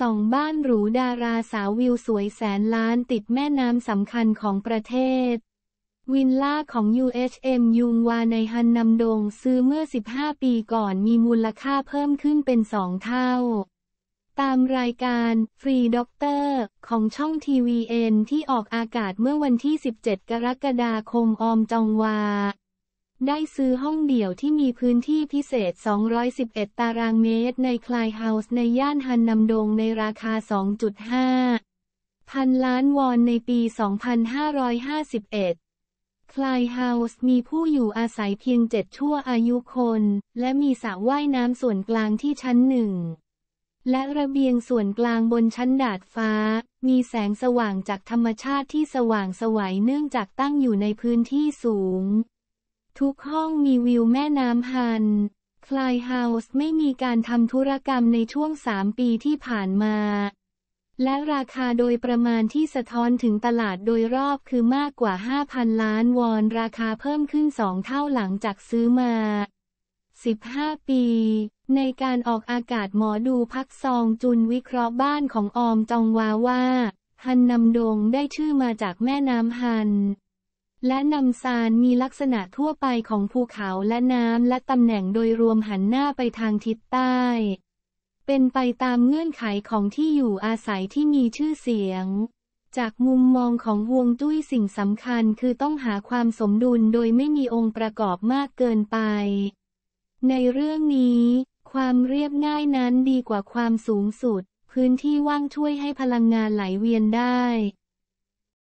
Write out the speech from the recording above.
สองบ้าน หรู ดาราสาว วิว สวยแสนล้านติดแม่น้ำสำคัญของประเทศ วินล่า ของ UHM ยุงวา ในฮันนำดงซื้อเมื่อ 15 ปีก่อนมีมูลค่าเพิ่มขึ้นเป็นสองเท่า ตามรายการฟรีด็อกเตอร์ของช่องทีวีเอ็นที่ออกอากาศเมื่อวันที่ 17 กรกฎาคม ออมจองวาได้ซื้อห้องเดี่ยวที่มีพื้นที่พิเศษ211 ตารางเมตรในคลายเฮาส์ในย่านฮันนำดงในราคา 2.5 พันล้าน วอนในปี 2551 คลายเฮาส์มีผู้อยู่อาศัยเพียงเจ็ดชั่วอายุคน และมีสระว่ายน้ำส่วนกลางที่ชั้นหนึ่ง และระเบียงส่วนกลางบนชั้นดาดฟ้า มีแสงสว่างจากธรรมชาติที่สว่างสวัยเนื่องจากตั้งอยู่ในพื้นที่สูงทุกห้องมีวิวแม่น้ำฮัน คลายเฮาส์ไม่มีการทำธุรกรรมในช่วงสามปีที่ผ่านมา และราคาโดยประมาณที่สะท้อนถึงตลาดโดยรอบคือมากกว่า 5,000 ล้านวอนราคาเพิ่มขึ้นสองเท่าหลังจากซื้อมา 15 ปี ในการออกอากาศหมอดูพักซองจุนวิเคราะห์บ้านของออมจองวาว่าฮันนำดงได้ชื่อมาจากแม่น้ำฮันและนำซานมีลักษณะทั่วไปของภูเขาและน้ำและตำแหน่งโดยรวมหันหน้าไปทางทิศใต้ เป็นไปตามเงื่อนไขของที่อยู่อาศัยที่มีชื่อเสียง จากมุมมองของวงจุ้ยสิ่งสำคัญคือต้องหาความสมดุลโดยไม่มีองค์ประกอบมากเกินไป ในเรื่องนี้ ความเรียบง่ายนั้นดีกว่าความสูงสุด พื้นที่ว่างช่วยให้พลังงานไหลเวียนได้